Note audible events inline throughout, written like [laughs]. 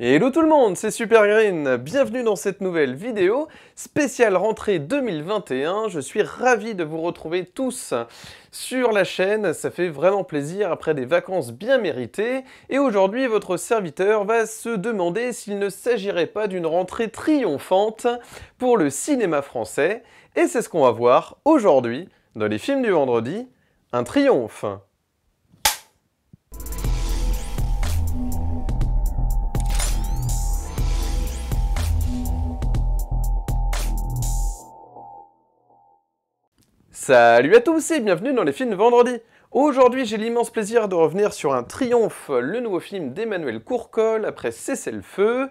hello tout le monde, c'est Super Green. Bienvenue dans cette nouvelle vidéo spéciale rentrée 2021. Je suis ravi de vous retrouver tous sur la chaîne, ça fait vraiment plaisir après des vacances bien méritées. Et aujourd'hui, votre serviteur va se demander s'il ne s'agirait pas d'une rentrée triomphante pour le cinéma français. Et c'est ce qu'on va voir aujourd'hui dans les films du vendredi, un triomphe. Salut à tous et bienvenue dans les films vendredi Aujourd'hui, j'ai l'immense plaisir de revenir sur Un Triomphe, le nouveau film d'Emmanuel Courcol après Cessez le feu.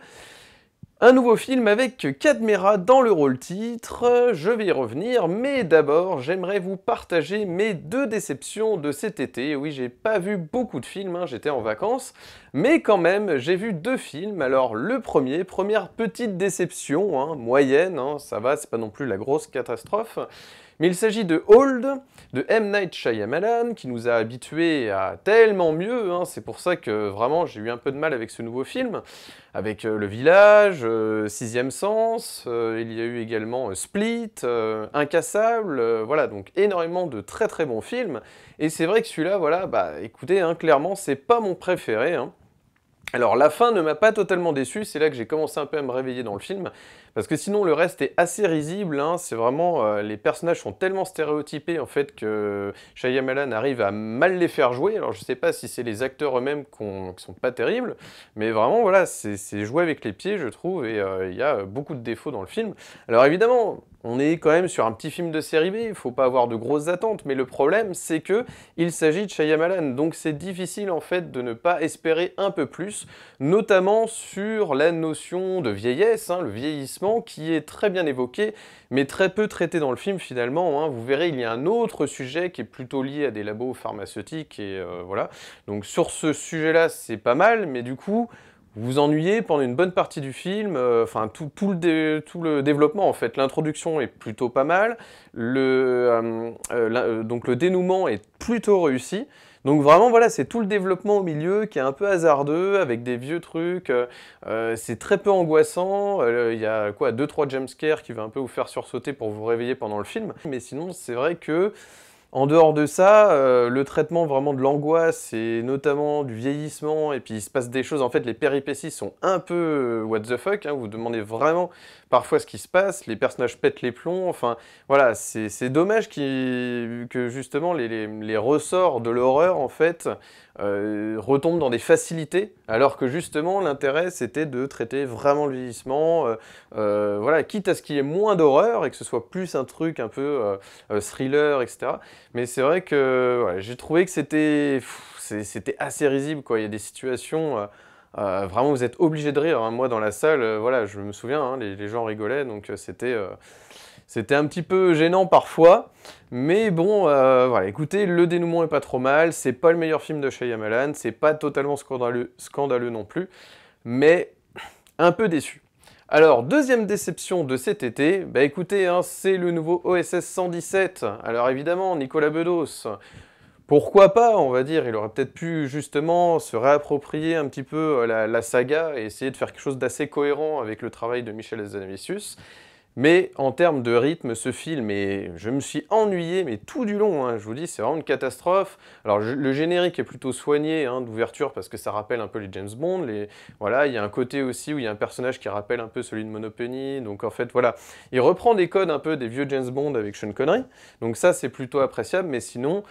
Un nouveau film avec Cadmera dans le rôle titre, je vais y revenir, mais d'abord j'aimerais vous partager mes deux déceptions de cet été. Oui, j'ai pas vu beaucoup de films, hein, j'étais en vacances, mais quand même j'ai vu deux films. Alors le premier, première petite déception, hein, moyenne, hein, ça va, c'est pas non plus la grosse catastrophe il s'agit de Hold, de M. Night Shyamalan, qui nous a habitués à tellement mieux, hein. c'est pour ça que vraiment j'ai eu un peu de mal avec ce nouveau film, avec euh, Le Village, euh, Sixième Sens, euh, il y a eu également Split, Incassable, voilà, donc énormément de très très bons films, et c'est vrai que celui-là, voilà, bah écoutez, hein, clairement c'est pas mon préféré, hein. Alors la fin ne m'a pas totalement déçu, c'est là que j'ai commencé un peu à me réveiller dans le film, parce que sinon, le reste est assez risible. Hein. C'est vraiment... Euh, les personnages sont tellement stéréotypés, en fait, que Shyamalan arrive à mal les faire jouer. Alors, je sais pas si c'est les acteurs eux-mêmes qui ne sont pas terribles, mais vraiment, voilà, c'est jouer avec les pieds, je trouve, et euh, il y a beaucoup de défauts dans le film. Alors, évidemment, on est quand même sur un petit film de série B, il faut pas avoir de grosses attentes, mais le problème c'est que il s'agit de Shyamalan, donc c'est difficile en fait de ne pas espérer un peu plus, notamment sur la notion de vieillesse, hein, le vieillissement qui est très bien évoqué, mais très peu traité dans le film finalement. Hein. Vous verrez, il y a un autre sujet qui est plutôt lié à des labos pharmaceutiques et euh, voilà. Donc sur ce sujet-là, c'est pas mal, mais du coup, vous vous ennuyez pendant une bonne partie du film, euh, enfin tout, le tout le développement en fait. L'introduction est plutôt pas mal, le, euh, euh, donc le dénouement est plutôt réussi. Donc vraiment, voilà, c'est tout le développement au milieu qui est un peu hasardeux, avec des vieux trucs, c'est très peu angoissant, il y a quoi, 2-3 jumpscares qui va un peu vous faire sursauter pour vous réveiller pendant le film, mais sinon, c'est vrai que en dehors de ça, euh, le traitement vraiment de l'angoisse et notamment du vieillissement, et puis il se passe des choses, en fait les péripéties sont un peu euh, what the fuck, hein, vous demandez vraiment parfois ce qui se passe, les personnages pètent les plombs, enfin voilà, c'est dommage que justement les, ressorts de l'horreur en fait euh, retombent dans des facilités, alors que justement l'intérêt c'était de traiter vraiment le vieillissement, euh, euh, voilà, quitte à ce qu'il y ait moins d'horreur et que ce soit plus un truc un peu thriller, etc. Mais c'est vrai que j'ai trouvé que c'était assez risible, quoi, il y a des situations... Euh, vraiment, vous êtes obligé de rire. Hein. Moi, dans la salle, euh, voilà, je me souviens, hein, les, gens rigolaient, donc euh, c'était, c'était un petit peu gênant parfois. Mais bon, voilà, écoutez, le dénouement est pas trop mal. C'est pas le meilleur film de Shyamalan, c'est pas totalement scandaleux, scandaleux non plus, mais un peu déçu. Alors, deuxième déception de cet été, bah écoutez, hein, c'est le nouveau OSS 117. Alors évidemment, Nicolas Bedos, pourquoi pas, on va dire. Il aurait peut-être pu justement se réapproprier un petit peu euh, la, saga et essayer de faire quelque chose d'assez cohérent avec le travail de Michel Hazanavicius. Mais en termes de rythme, ce film, je me suis ennuyé, mais tout du long, hein, je vous dis, c'est vraiment une catastrophe. Alors le générique est plutôt soigné hein, d'ouverture parce que ça rappelle un peu les James Bond. Voilà, il y a un côté aussi où il y a un personnage qui rappelle un peu celui de Monopony, Donc en fait, voilà, il reprend des codes un peu des vieux James Bond avec Sean Connery. Donc ça, c'est plutôt appréciable, mais sinon,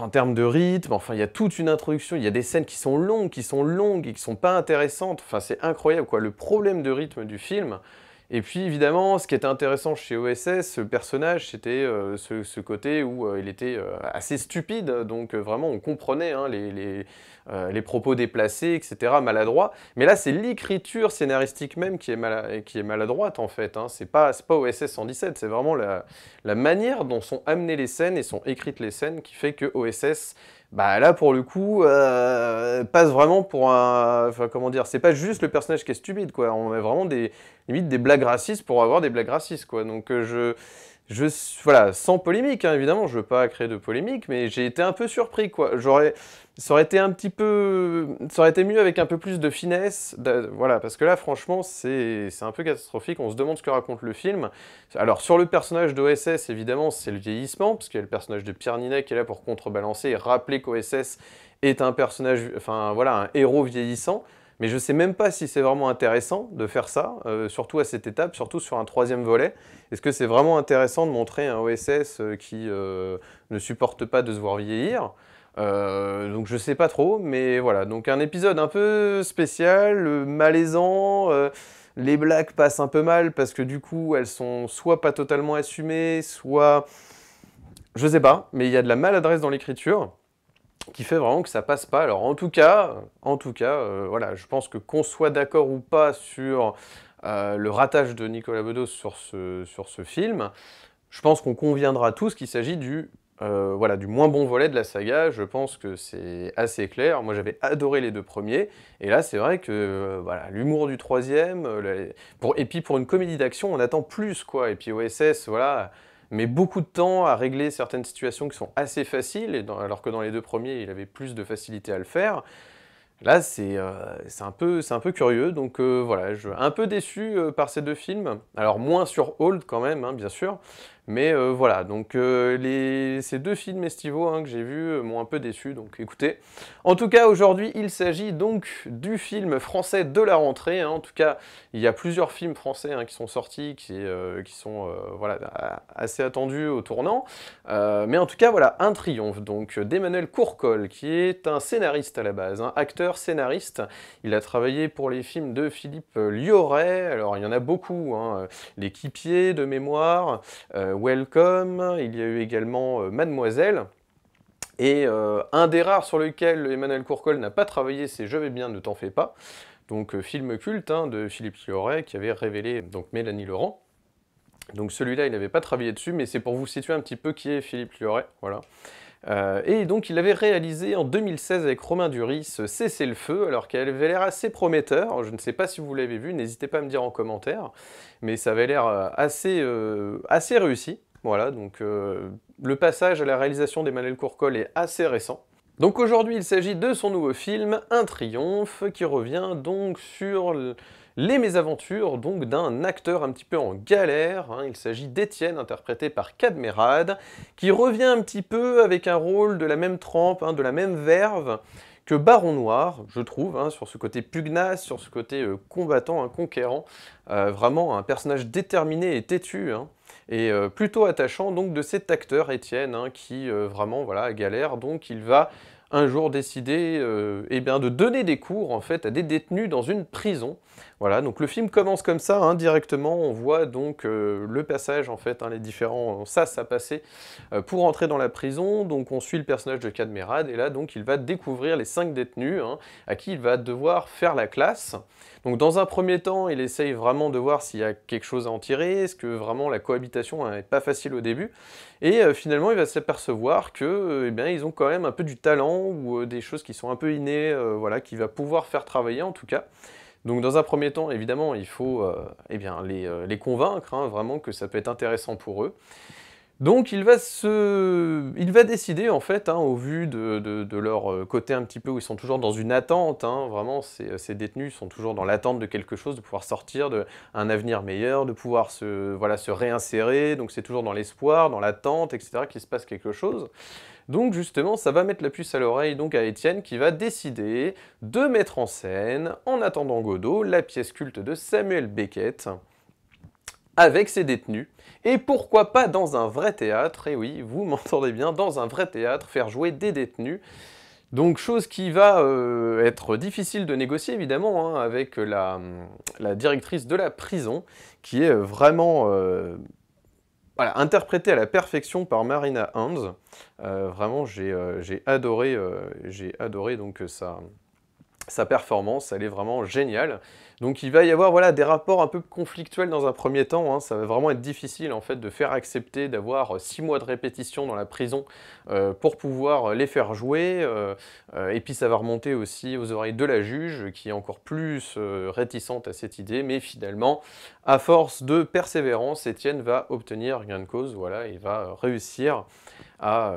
en termes de rythme, enfin, il y a toute une introduction, il y a des scènes qui sont longues, qui sont longues et qui sont pas intéressantes. Enfin, c'est incroyable, quoi. Le problème de rythme du film, et puis évidemment, ce qui était intéressant chez OSS, ce personnage, c'était euh, ce, côté où euh, il était euh, assez stupide, donc vraiment on comprenait hein, les, propos déplacés, etc., maladroits. Mais là, c'est l'écriture scénaristique même qui est, qui est, maladroite en fait. Hein. C'est pas, pas OSS 117, c'est vraiment la, la, manière dont sont amenées les scènes et sont écrites les scènes qui fait que OSS bah là, pour le coup, euh, passe vraiment pour un. Enfin, comment dire C'est pas juste le personnage qui est stupide, quoi. On met vraiment des des blagues racistes pour avoir des blagues racistes, quoi. Donc euh, je voilà, sans polémique, hein, évidemment, je veux pas créer de polémique, mais j'ai été un peu surpris, quoi. J'aurais, ça aurait été un petit peu, ça aurait été mieux avec un peu plus de finesse, voilà, parce que là, franchement, c'est un peu catastrophique. On se demande ce que raconte le film. Alors sur le personnage d'OSS, évidemment, c'est le vieillissement, parce qu'il y a le personnage de Pierre Ninet qui est là pour contrebalancer et rappeler qu'OSS est un personnage, enfin voilà, un héros vieillissant. Mais je ne sais même pas si c'est vraiment intéressant de faire ça, euh, surtout à cette étape, surtout sur un troisième volet. Est-ce que c'est vraiment intéressant de montrer un OSS euh, qui euh, ne supporte pas de se voir vieillir donc je sais pas trop, mais voilà. Donc un épisode un peu spécial, malaisant. les blagues passent un peu mal parce que du coup elles sont soit pas totalement assumées, soit je sais pas. Mais il y a de la maladresse dans l'écriture qui fait vraiment que ça passe pas. Alors en tout cas, en tout cas, euh, voilà, je pense que qu'on soit d'accord ou pas sur euh, le ratage de Nicolas Bedos sur ce, sur ce film, je pense qu'on conviendra tous qu'il s'agit du euh, voilà, du moins bon volet de la saga, je pense que c'est assez clair. Moi, j'avais adoré les deux premiers, et là, c'est vrai que voilà, l'humour du troisième, pour... et puis pour une comédie d'action, on attend plus, quoi. Et puis OSS, voilà, mais beaucoup de temps à régler certaines situations qui sont assez faciles, alors que dans les deux premiers, il avait plus de facilité à le faire. Là, c'est euh, un, peu, un peu curieux, donc euh, voilà, je un peu déçu euh, par ces deux films. Alors moins sur Hold quand même, hein, bien sûr, mais euh, voilà, donc euh, ces deux films estivaux hein, que j'ai vus euh, m'ont un peu déçu, donc écoutez. En tout cas, aujourd'hui, il s'agit donc du film français de la rentrée. Hein. En tout cas, il y a plusieurs films français hein, qui sont sortis, qui, qui sont voilà, assez attendus au tournant. mais en tout cas, voilà, Un Triomphe, donc d'Emmanuel Courcol, qui est un scénariste à la base, acteur, scénariste. Il a travaillé pour les films de Philippe Lioret. Alors, il y en a beaucoup, l'équipier de mémoire. Welcome, il y a eu également euh, Mademoiselle. Et euh, un des rares sur lequel Emmanuel Courcol n'a pas travaillé, c'est Je vais bien, ne t'en fais pas. Donc euh, film culte hein, de Philippe Lioré qui avait révélé donc Mélanie Laurent. Donc celui-là, il n'avait pas travaillé dessus, mais c'est pour vous situer un petit peu qui est Philippe Lioré. Voilà. Euh, et donc il avait réalisé en 2016 avec Romain Duris Cessez le feu, alors qu'elle avait l'air assez prometteur, je ne sais pas si vous l'avez vu, n'hésitez pas à me dire en commentaire, mais ça avait l'air euh, assez, euh, assez réussi. Voilà, donc le passage à la réalisation d'Emmanuel Courcol est assez récent. Donc aujourd'hui il s'agit de son nouveau film, Un Triomphe, qui revient donc sur... Les mésaventures donc d'un acteur un petit peu en galère, hein. il s'agit d'Étienne interprété par Cadmerade, qui revient un petit peu avec un rôle de la même trempe, hein, de la même verve que Baron Noir, je trouve, hein, sur ce côté pugnace, sur ce côté euh, combattant, combattant, conquérant, euh, vraiment un personnage déterminé et têtu, et euh, plutôt attachant donc de cet acteur Étienne qui vraiment voilà galère, donc il va un jour décider eh bien, de donner des cours en fait à des détenus dans une prison voilà, donc le film commence comme ça, indirectement hein, directement, on voit donc euh, le passage, en fait, hein, les différents euh, sas à passer euh, pour entrer dans la prison, donc on suit le personnage de Cadmerade, et là, donc, il va découvrir les cinq détenus, hein, à qui il va devoir faire la classe. Donc dans un premier temps, il essaye vraiment de voir s'il y a quelque chose à en tirer, est-ce que vraiment la cohabitation n'est pas facile au début, et finalement, il va s'apercevoir que, eh bien, ils ont quand même un peu du talent, ou des choses qui sont un peu innées, voilà, qu'il va pouvoir faire travailler, en tout cas. Donc dans un premier temps, évidemment, il faut euh, eh bien, les, euh, convaincre hein, vraiment que ça peut être intéressant pour eux. Donc il va, décider en fait, hein, au vu de, leur euh, côté un petit peu où ils sont toujours dans une attente, hein, vraiment euh, ces, détenus sont toujours dans l'attente de quelque chose, de pouvoir sortir, de un avenir meilleur, de pouvoir se, voilà, se réinsérer, donc c'est toujours dans l'espoir, dans l'attente, etc. qu'il se passe quelque chose. Donc justement, ça va mettre la puce à l'oreille donc à Étienne qui va décider de mettre en scène, en attendant Godot, la pièce culte de Samuel Beckett, avec ses détenus. Et pourquoi pas dans un vrai théâtre, et eh oui, vous [laughs] m'entendez bien, dans un vrai théâtre, faire jouer des détenus. Donc chose qui va euh, être difficile de négocier évidemment hein, avec la, directrice de la prison, qui est euh, vraiment euh, interprétée à la perfection par Marina Hans. vraiment j'ai adoré, j'ai adoré donc sa performance, elle est vraiment géniale. Donc il va y avoir voilà, des rapports un peu conflictuels dans un premier temps. Hein. Ça va vraiment être difficile en fait de faire accepter d'avoir euh, six mois de répétition dans la prison euh, pour pouvoir euh, les faire jouer. et puis ça va remonter aussi aux oreilles de la juge qui est encore plus réticente à cette idée. Mais finalement, à force de persévérance, Étienne va obtenir gain de cause. Voilà, il va réussir à,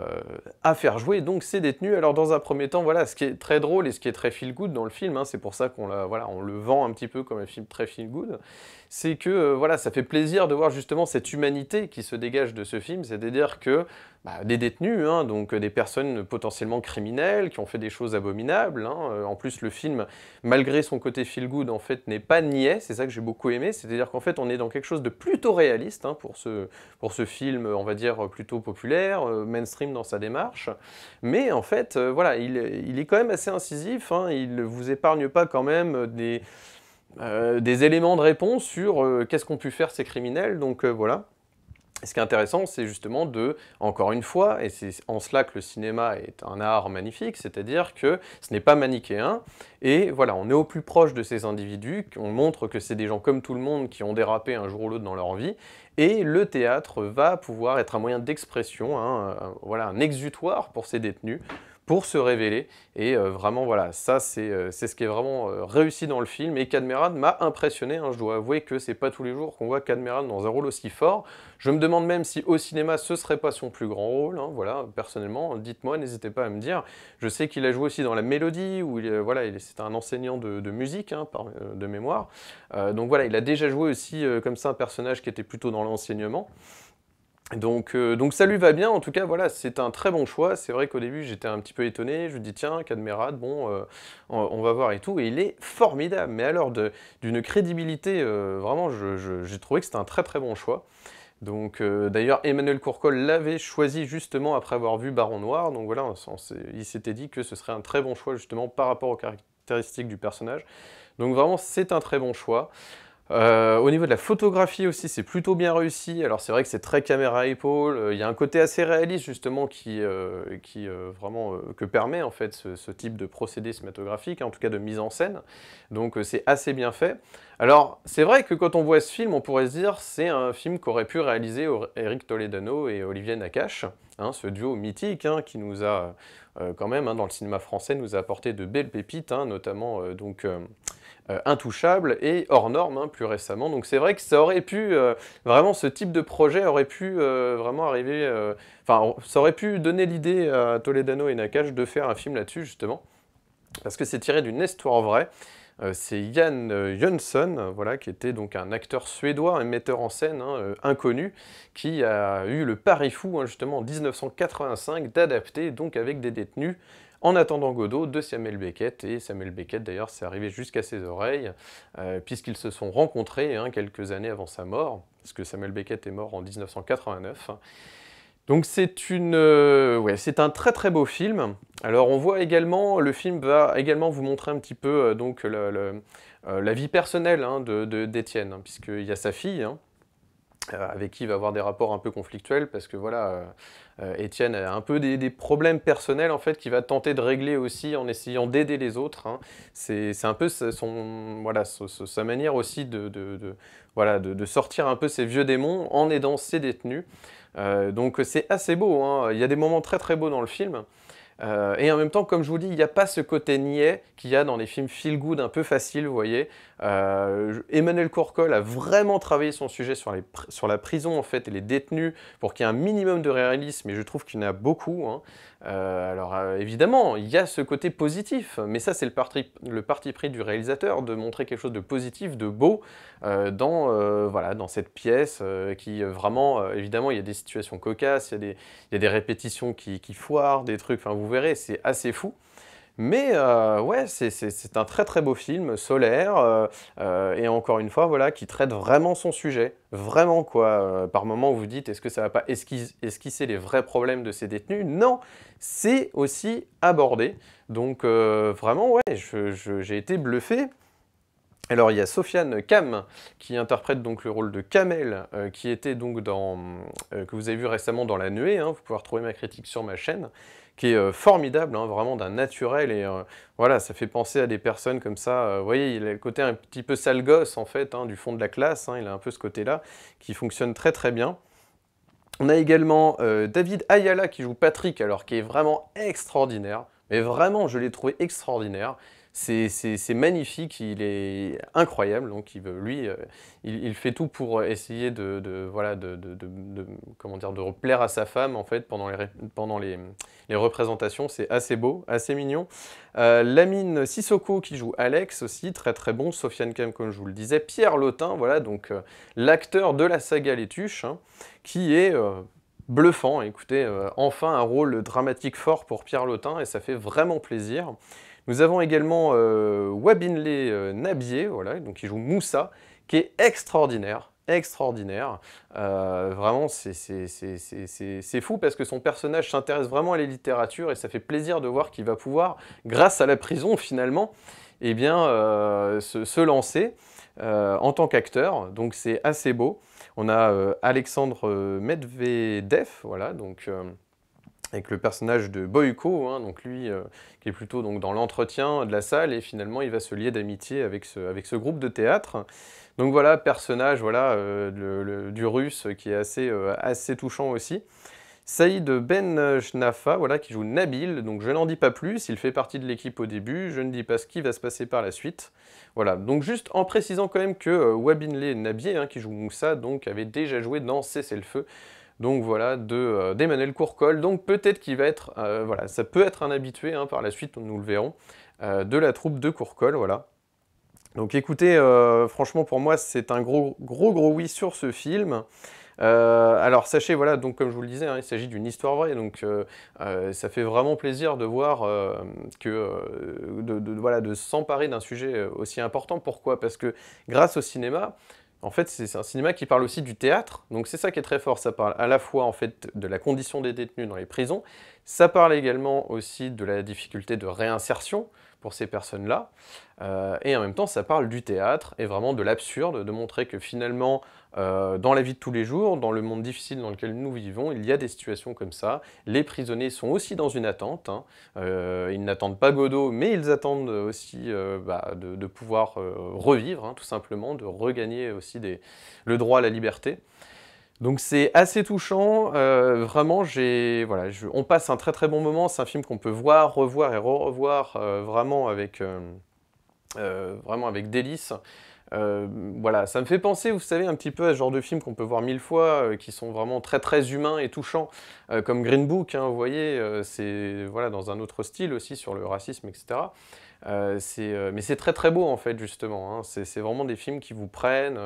faire jouer donc ces détenus. Alors dans un premier temps, voilà, ce qui est très drôle et ce qui est très feel good dans le film, hein, c'est pour ça qu'on voilà, on le vend un petit peu comme un film très feel good, c'est que euh, voilà, ça fait plaisir de voir justement cette humanité qui se dégage de ce film, c'est-à-dire que bah, des détenus, hein, donc euh, des personnes potentiellement criminelles qui ont fait des choses abominables. Hein, euh, en plus, le film, malgré son côté feel good, en fait, n'est pas niais. C'est ça que j'ai beaucoup aimé, c'est-à-dire qu'en fait, on est dans quelque chose de plutôt réaliste hein, pour ce pour ce film, on va dire plutôt populaire, mainstream dans sa démarche. Mais en fait, voilà, il, il, est quand même assez incisif. il ne vous épargne pas quand même des euh, des éléments de réponse sur euh, qu'est-ce qu'ont pu faire ces criminels, donc euh, voilà. ce qui est intéressant, c'est justement de, encore une fois, et c'est en cela que le cinéma est un art magnifique, c'est-à-dire que ce n'est pas manichéen, et voilà, on est au plus proche de ces individus, on montre que c'est des gens comme tout le monde qui ont dérapé un jour ou l'autre dans leur vie, et le théâtre va pouvoir être un moyen d'expression, hein, voilà, un exutoire pour ces détenus, pour se révéler. Et euh, vraiment, voilà, ça, euh, c'est ce qui est vraiment euh, réussi dans le film. Et Cadmerad m'a impressionné. Hein, je dois avouer que c'est pas tous les jours qu'on voit Cadmerad dans un rôle aussi fort. Je me demande même si au cinéma, ce serait pas son plus grand rôle. Hein, voilà, personnellement, dites-moi, n'hésitez pas à me dire. Je sais qu'il a joué aussi dans La Mélodie, où il, voilà, c'est un enseignant de, musique, hein, de mémoire. donc voilà, il a déjà joué aussi comme ça un personnage qui était plutôt dans l'enseignement. Donc, euh, donc ça lui va bien, en tout cas voilà, c'est un très bon choix. C'est vrai qu'au début j'étais un petit peu étonné, je dis tiens, Cadmerade, bon, euh, on, va voir et tout, et il est formidable, mais alors d'une crédibilité, euh, vraiment j'ai trouvé que c'était un très très bon choix. Donc d'ailleurs Emmanuel Courcol l'avait choisi justement après avoir vu Baron Noir, donc voilà, il s'était dit que ce serait un très bon choix justement par rapport aux caractéristiques du personnage. Donc vraiment c'est un très bon choix. Euh, au niveau de la photographie aussi, c'est plutôt bien réussi. Alors c'est vrai que c'est très caméra à épaule. Euh, il y a un côté assez réaliste justement qui, euh, vraiment que permet en fait ce, ce, type de procédé cinématographique, en tout cas de mise en scène. Donc c'est assez bien fait. Alors, c'est vrai que quand on voit ce film, on pourrait se dire c'est un film qu'aurait pu réaliser Eric Toledano et Olivier Nakache, hein, ce duo mythique hein, qui nous a, euh, quand même, hein, dans le cinéma français, nous a apporté de belles pépites, notamment euh, donc Intouchables euh, Intouchable et Hors Norme plus récemment. Donc c'est vrai que ça aurait pu, vraiment, ce type de projet aurait pu vraiment arriver, enfin, ça aurait pu donner l'idée à Toledano et Nakache de faire un film là-dessus, justement, parce que c'est tiré d'une histoire vraie. Euh, c'est Jan euh, Jönsson, voilà, qui était donc un acteur suédois, un metteur en scène hein, euh, inconnu, qui a eu le pari fou, hein, justement, en 1985, d'adapter, donc avec des détenus, en attendant Godot, de Samuel Beckett, et Samuel Beckett d'ailleurs c'est arrivé jusqu'à ses oreilles, puisqu'ils se sont rencontrés hein, quelques années avant sa mort, parce que Samuel Beckett est mort en 1989. Donc euh, c'est un très très beau film. Alors on voit également, le film va également vous montrer un petit peu euh, donc euh, la, vie personnelle hein, de d'Étienne, hein, puisqu'il y a sa fille. Hein, avec qui il va avoir des rapports un peu conflictuels parce que voilà, Étienne a un peu des, problèmes personnels en fait qu'il va tenter de régler aussi en essayant d'aider les autres. C'est un peu son, sa manière aussi de, de, sortir un peu ses vieux démons en aidant ses détenus. Euh, donc c'est assez beau, hein. il y a des moments très très beaux dans le film. Euh, et en même temps, comme je vous dis, il n'y a pas ce côté niais qu'il y a dans les films feel good un peu facile, vous voyez, euh, Emmanuel Courcol a vraiment travaillé son sujet sur, la prison en fait et les détenus pour qu'il y ait un minimum de réalisme et je trouve qu'il y en a beaucoup. Hein. Euh, alors euh, évidemment, il y a ce côté positif, mais ça c'est le parti, pris du réalisateur de montrer quelque chose de positif, de beau dans, cette pièce qui vraiment, évidemment, il y a des situations cocasses, il y a des, répétitions qui, foirent, des trucs, enfin vous verrez, c'est assez fou. Mais euh, ouais, c'est un très très beau film, solaire, euh, euh, et encore une fois, voilà, qui traite vraiment son sujet. Vraiment, quoi. par moments, vous dites, est-ce que ça va pas esquisse, esquisser les vrais problèmes de ces détenus Non, c'est aussi abordé. Donc vraiment, ouais, j'ai été bluffé. Alors il y a Sofiane Kam, qui interprète donc le rôle de Kamel, qui était donc dans que vous avez vu récemment dans La Nuée. Hein, vous pouvez retrouver ma critique sur ma chaîne qui est euh, formidable, hein, vraiment d'un naturel. Et euh, voilà, ça fait penser à des personnes comme ça. Euh, vous voyez, il a le côté un petit peu sale gosse, en fait, hein, du fond de la classe. Hein, il a un peu ce côté-là qui fonctionne très très bien. On a également David Ayala qui joue Patrick, alors qui est vraiment extraordinaire. Mais vraiment, je l'ai trouvé extraordinaire c'est magnifique, il est incroyable. Donc, lui, euh, il, fait tout pour essayer de, de voilà, plaire à sa femme en fait pendant les, représentations. C'est assez beau, assez mignon. Euh, Lamine Sissoko qui joue Alex aussi, très très bon. Sofiane Kem, comme je vous le disais. Pierre Lotin, voilà donc euh, l'acteur de la saga Les hein, qui est bluffant. Écoutez, enfin un rôle dramatique fort pour Pierre Lotin et ça fait vraiment plaisir. Nous avons également euh, Wabinley euh, Nabier, voilà, donc qui joue Moussa, qui est extraordinaire extraordinaire. Euh, vraiment, c'est fou parce que son personnage s'intéresse vraiment à la littérature et ça fait plaisir de voir qu'il va pouvoir, grâce à la prison finalement, eh bien, euh, se, lancer en tant qu'acteur. Donc c'est assez beau. On a Alexandre Medvedev, voilà, donc avec le personnage de Boyko, hein, donc lui euh, qui est plutôt donc dans l'entretien de la salle et finalement il va se lier d'amitié avec ce, avec ce groupe de théâtre. Donc voilà personnage voilà euh, du russe qui est assez euh, assez touchant aussi. Saïd Ben Schnafa, voilà, qui joue Nabil, donc je n'en dis pas plus, il fait partie de l'équipe au début, je ne dis pas ce qui va se passer par la suite. Voilà, donc juste en précisant quand même que Wabinley Nabier, hein, qui joue Moussa, donc avait déjà joué dans Cessez le feu, donc voilà, euh, d'Emmanuel Courcol. Donc peut-être qu'il va être, euh, voilà, ça peut être un habitué, hein, par la suite nous le verrons, euh, de la troupe de Courcol, voilà. Donc écoutez, franchement pour moi c'est un gros gros gros oui sur ce film. alors sachez, voilà, donc comme je vous le disais, hein, il s'agit d'une histoire vraie, donc ça fait vraiment plaisir de voir que voilà, de s'emparer d'un sujet aussi important. Pourquoi Parce que grâce au cinéma, en fait, c'est un cinéma qui parle aussi du théâtre, donc c'est ça qui est très fort. Ça parle à la fois en fait de la condition des détenus dans les prisons, ça parle également aussi de la difficulté de réinsertion, pour ces personnes-là. Euh, et en même temps, ça parle du théâtre et vraiment de l'absurde, de montrer que finalement, euh, dans la vie de tous les jours, dans le monde difficile dans lequel nous vivons, il y a des situations comme ça. Les prisonniers sont aussi dans une attente. Hein. Euh, ils n'attendent pas Godot, mais ils attendent aussi bah, de, pouvoir revivre, hein, tout simplement, de regagner aussi le droit à la liberté. Donc c'est assez touchant, euh, vraiment, on passe un très très bon moment, c'est un film qu'on peut voir, revoir et revoir euh, vraiment, avec, euh, vraiment avec délice. voilà, ça me fait penser, vous savez, un petit peu à ce genre de films qu'on peut voir mille fois, qui sont vraiment très très humains et touchants, comme Green Book, hein, vous voyez, c'est dans un autre style aussi sur le racisme, etc. Euh, euh, mais c'est très très beau en fait justement. Hein. C'est vraiment des films qui vous prennent au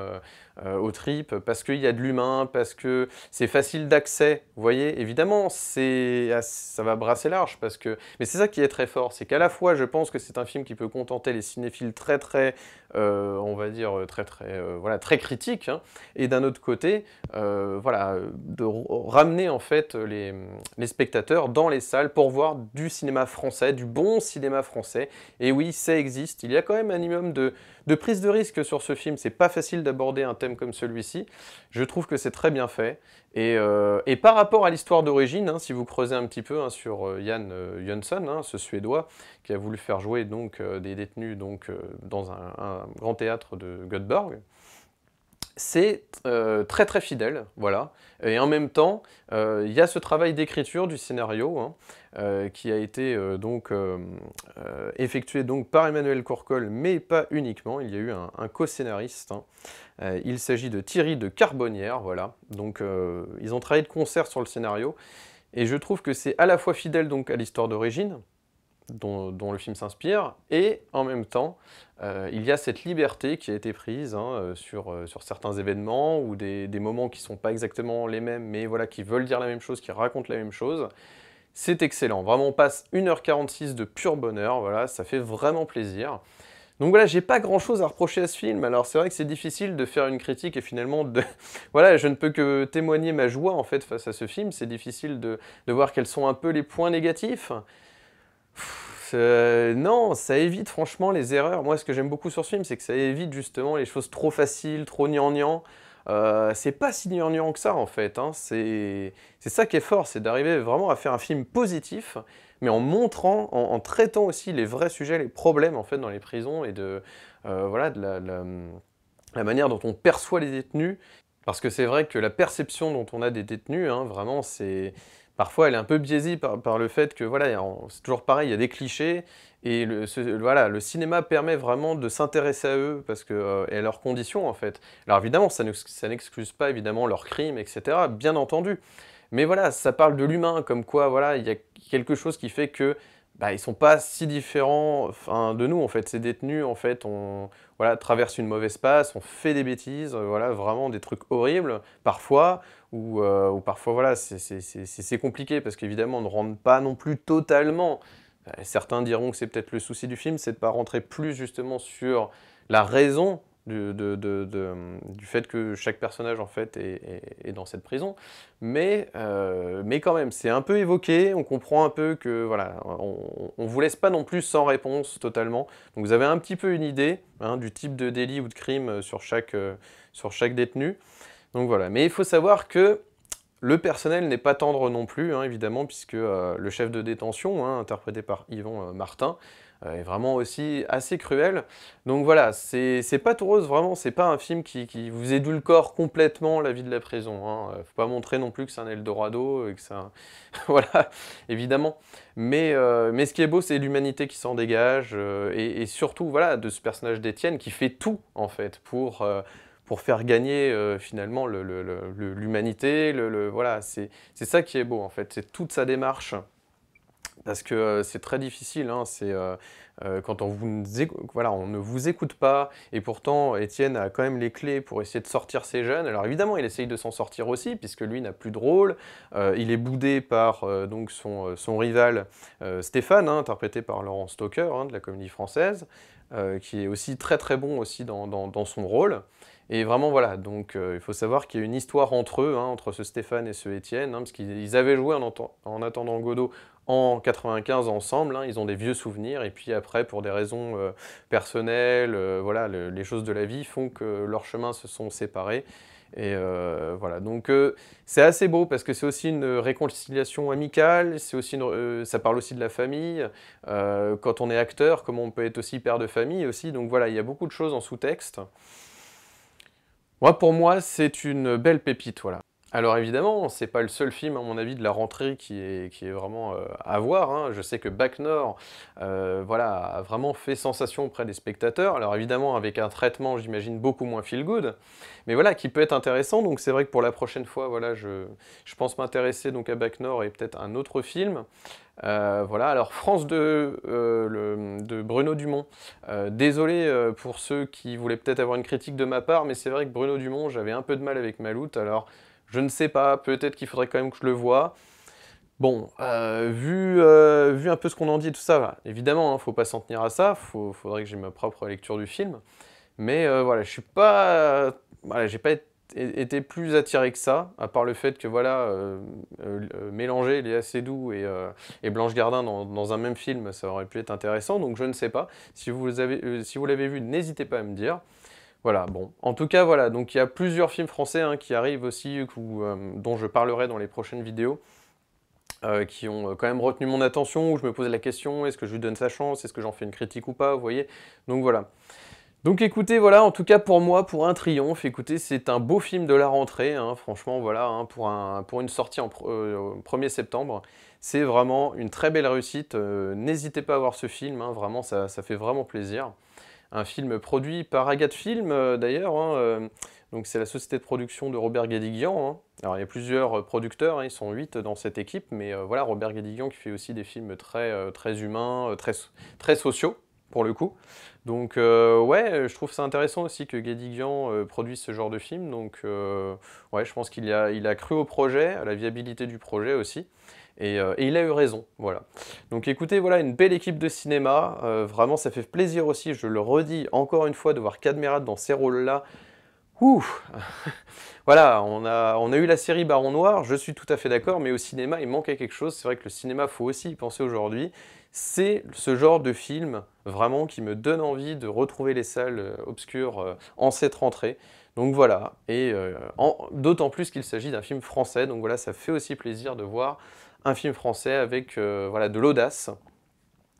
euh, aux tripes parce qu'il y a de l'humain, parce que c'est facile d'accès. Vous voyez, évidemment, ça va brasser large parce que. Mais c'est ça qui est très fort, c'est qu'à la fois je pense que c'est un film qui peut contenter les cinéphiles très très, on va dire très très, voilà, très critiques, hein. et d'un autre côté, voilà, de ramener en fait les, les spectateurs dans les salles pour voir du cinéma français, du bon cinéma français. Et oui, ça existe. Il y a quand même un minimum de, prise de risque sur ce film. C'est pas facile d'aborder un thème comme celui-ci. Je trouve que c'est très bien fait. Et, euh, par rapport à l'histoire d'origine, hein, si vous creusez un petit peu hein, sur Jan euh, euh, hein, ce Suédois qui a voulu faire jouer donc des détenus donc dans un, grand théâtre de Göteborg, c'est très très fidèle, voilà. Et en même temps, il y a ce travail d'écriture du scénario, euh, qui a été euh, donc euh, effectué donc par Emmanuel Courcol, mais pas uniquement. Il y a eu un, co-scénariste. Hein. il s'agit de Thierry de Carbonnière, voilà. Donc ils ont travaillé de concert sur le scénario, et je trouve que c'est à la fois fidèle donc à l'histoire d'origine. Dont, le film s'inspire, et en même temps, il y a cette liberté qui a été prise hein, sur, sur, certains événements ou des, des moments qui ne sont pas exactement les mêmes, mais voilà, qui veulent dire la même chose, qui racontent la même chose, c'est excellent. Vraiment, on passe 1h46 de pur bonheur, voilà, ça fait vraiment plaisir. Donc voilà, j'ai pas grand chose à reprocher à ce film, alors c'est vrai que c'est difficile de faire une critique et finalement de... [laughs] voilà, je ne peux que témoigner ma joie en fait face à ce film, c'est difficile de, voir quels sont un peu les points négatifs. Euh, non, ça évite franchement les erreurs. Moi, ce que j'aime beaucoup sur ce film, c'est que ça évite justement les choses trop faciles, trop gnangnan. Euh, c'est pas si ignorant que ça en fait. Hein. C'est ça qui est fort, c'est d'arriver vraiment à faire un film positif, mais en montrant, en, traitant aussi les vrais sujets, les problèmes en fait dans les prisons et de euh, voilà de la, manière dont on perçoit les détenus. Parce que c'est vrai que la perception dont on a des détenus, hein, vraiment, c'est parfois elle est un peu biaisée par, le fait que voilà, c'est toujours pareil, il y a des clichés et le, voilà, le cinéma permet vraiment de s'intéresser à eux parce que, euh, et à leurs conditions en fait. Alors évidemment, ça n'excuse pas évidemment leurs crimes, etc. Bien entendu. Mais voilà, ça parle de l'humain, comme quoi voilà, il y a quelque chose qui fait que bah, ils sont pas si différents de nous en fait. Ces détenus en fait, on voilà, traverse une mauvaise passe, on fait des bêtises, euh, voilà, vraiment des trucs horribles parfois, ou euh, parfois voilà, c'est compliqué parce qu'évidemment on ne rentre pas non plus totalement. Euh, certains diront que c'est peut-être le souci du film, c'est de pas rentrer plus justement sur la raison du, de, du fait que chaque personnage en fait est, dans cette prison, mais, euh, mais quand même, c'est un peu évoqué, on comprend un peu que voilà, on, ne vous laisse pas non plus sans réponse totalement, donc vous avez un petit peu une idée hein, du type de délit ou de crime euh, sur chaque, euh, sur chaque détenu, donc voilà, mais il faut savoir que le personnel n'est pas tendre non plus, hein, évidemment, puisque le chef de détention, hein, interprété par Yvon Martin, euh, est vraiment aussi assez cruel. Donc voilà, c'est pas tout vraiment, c'est pas un film qui, qui vous édulcore complètement la vie de la prison. Hein. Euh, faut pas montrer non plus que c'est un Eldorado et que c'est [laughs] voilà, évidemment. Euh, mais, ce qui est beau, c'est l'humanité qui s'en dégage et, surtout, voilà, de ce personnage d'Étienne qui fait tout, en fait, pour... pour faire gagner finalement l'humanité. le, voilà, c'est ça qui est beau en fait. C'est toute sa démarche parce que euh, c'est très difficile. Hein, c'est euh, euh, quand on, vous, voilà, on ne vous écoute pas, et pourtant Étienne a quand même les clés pour essayer de sortir ces jeunes. Alors évidemment, il essaye de s'en sortir aussi, puisque lui n'a plus de rôle. il est boudé par donc son, son rival Stéphane, hein, interprété par Laurent Stoker hein, de la Comédie Française, qui est aussi très très bon aussi dans, dans, son rôle. Et vraiment, voilà, donc il faut savoir qu'il y a une histoire entre eux, entre ce Stéphane et ce Étienne, parce qu'ils avaient joué en, en, attendant Godot en 95 ensemble, hein, ils ont des vieux souvenirs, et puis après, pour des raisons euh, personnelles, euh, voilà, les choses de la vie font que leurs chemins se sont séparés. Et euh, voilà, donc c'est assez beau parce que c'est aussi une réconciliation amicale, c'est aussi ça parle aussi de la famille. quand on est acteur, comment on peut être aussi père de famille aussi. Donc voilà, il y a beaucoup de choses en sous-texte. Moi, pour moi, c'est une belle pépite, voilà. Alors évidemment, c'est pas le seul film, à mon avis, de la rentrée qui est, qui est vraiment euh, à voir. Hein. Je sais que Back Nord euh, voilà, a vraiment fait sensation auprès des spectateurs. Alors évidemment, avec un traitement, j'imagine, beaucoup moins feel-good, mais voilà, qui peut être intéressant. Donc c'est vrai que pour la prochaine fois, voilà, je, je pense m'intéresser donc à Back Nord et peut-être un autre film. Euh, voilà, alors France de de Bruno Dumont. désolé pour ceux qui voulaient peut-être avoir une critique de ma part, mais c'est vrai que Bruno Dumont, j'avais un peu de mal avec Malout. alors je ne sais pas, peut-être qu'il faudrait quand même que je le voie. Bon, euh, euh, vu, un peu ce qu'on en dit tout ça, évidemment, il hein, faut pas s'en tenir à ça, il faudrait que j'ai ma propre lecture du film. Mais euh, voilà, je suis pas... voilà, j'ai pas été plus attiré que ça, à part le fait que voilà, mélanger Léa Seydoux et, et Blanche Gardin dans, un même film, ça aurait pu être intéressant, donc je ne sais pas. Si vous l'avez si vu, n'hésitez pas à me dire. Voilà, bon. En tout cas, voilà, donc il y a plusieurs films français hein, qui arrivent aussi, euh, euh, dont je parlerai dans les prochaines vidéos, euh, qui ont quand même retenu mon attention, où je me posais la question, est-ce que je lui donne sa chance, est-ce que j'en fais une critique ou pas, vous voyez Donc voilà. Donc écoutez, voilà, en tout cas pour moi, pour un triomphe, écoutez, c'est un beau film de la rentrée, hein. franchement, voilà, hein, pour, un, pour une sortie en 1er septembre, c'est vraiment une très belle réussite, n'hésitez pas à voir ce film, vraiment, ça fait vraiment plaisir un film produit par Agathe Film euh, d'ailleurs. Hein, euh, donc c'est la société de production de Robert Guédiguian. Hein. Alors il y a plusieurs euh, producteurs, hein, ils sont huit dans cette équipe, mais voilà Robert Guédiguian qui fait aussi des films très, très humains, très, très sociaux pour le coup. Donc ouais, je trouve ça intéressant aussi que Guédiguian produise ce genre de film. Donc ouais, je pense qu'il a, il a cru au projet, à la viabilité du projet aussi. Euh, et, il a eu raison, voilà. Donc écoutez, voilà une belle équipe de cinéma, euh, vraiment ça fait plaisir aussi, je le redis encore une fois, de voir Cadmerat dans ces rôles-là. Ouh [laughs] Voilà, on a, on a eu la série Baron Noir, je suis tout à fait d'accord, mais au cinéma, il manquait quelque chose. C'est vrai que le cinéma, faut aussi y penser aujourd'hui. C'est ce genre de film, vraiment, qui me donne envie de retrouver les salles euh, obscures en cette rentrée. Donc voilà, et d'autant plus qu'il s'agit d'un film français, donc voilà, ça fait aussi plaisir de voir un film français avec euh, voilà, de l'audace.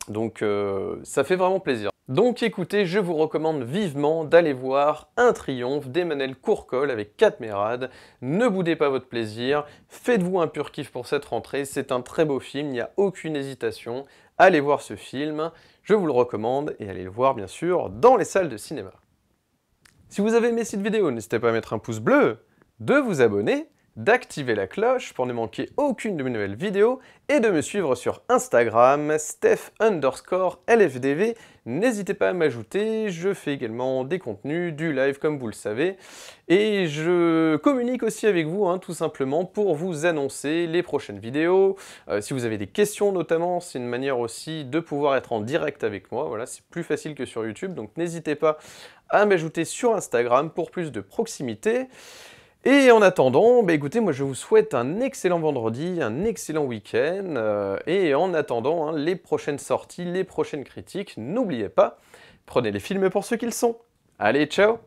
Donc euh, ça fait vraiment plaisir. Donc écoutez, je vous recommande vivement d'aller voir Un Triomphe d'Emmanuel Courcol avec Kat mérades Ne boudez pas votre plaisir, faites-vous un pur kiff pour cette rentrée, c'est un très beau film, il n'y a aucune hésitation. Allez voir ce film, je vous le recommande et allez le voir bien sûr dans les salles de cinéma. Si vous avez aimé cette vidéo, n'hésitez pas à mettre un pouce bleu, de vous abonner d'activer la cloche pour ne manquer aucune de mes nouvelles vidéos et de me suivre sur Instagram, Steph underscore LFDV. N'hésitez pas à m'ajouter, je fais également des contenus, du live comme vous le savez, et je communique aussi avec vous hein, tout simplement pour vous annoncer les prochaines vidéos, euh, si vous avez des questions notamment, c'est une manière aussi de pouvoir être en direct avec moi, voilà, c'est plus facile que sur YouTube, donc n'hésitez pas à m'ajouter sur Instagram pour plus de proximité. Et en attendant, bah écoutez, moi je vous souhaite un excellent vendredi, un excellent week-end, euh, et en attendant hein, les prochaines sorties, les prochaines critiques, n'oubliez pas, prenez les films pour ce qu'ils sont. Allez, ciao